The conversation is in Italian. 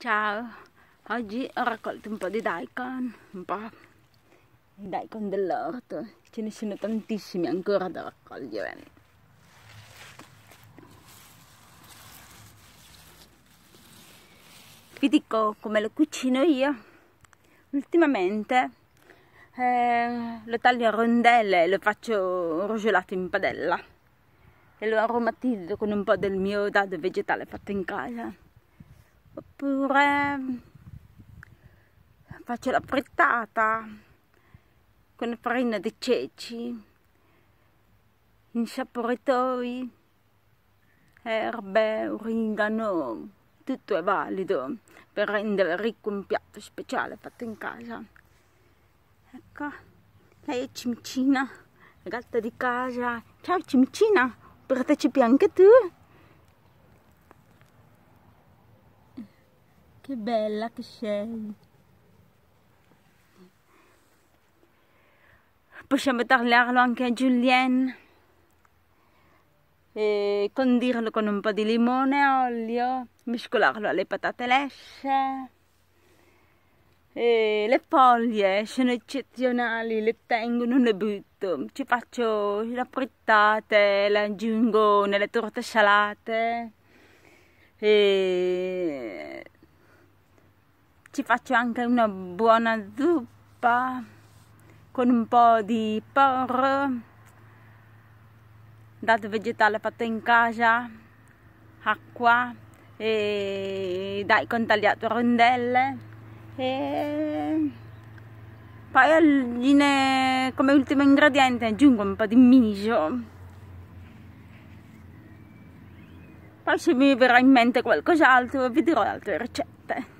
Ciao, oggi ho raccolto un po' di daikon, un po' di daikon dell'orto, ce ne sono tantissimi ancora da raccogliere. Vi dico come lo cucino io. Ultimamente eh, lo taglio a rondelle e lo faccio rosolato in padella e lo aromatizzo con un po' del mio dado vegetale fatto in casa oppure faccio la frittata con farina di ceci insaporitoi erbe, origano tutto è valido per rendere ricco un piatto speciale fatto in casa ecco lei è Cimicina gatta di casa ciao Cimicina partecipi anche tu Che bella che sei. Possiamo tagliarlo anche a Julien e condirlo con un po' di limone olio, mescolarlo alle patate lesce. E le foglie sono eccezionali, le tengo, non le butto, ci faccio la frittata le aggiungo nelle torte salate. E ci faccio anche una buona zuppa con un po' di porro dato vegetale fatto in casa acqua e dai con tagliato rondelle e poi ne, come ultimo ingrediente aggiungo un po' di miso poi se mi verrà in mente qualcos'altro vi dirò altre ricette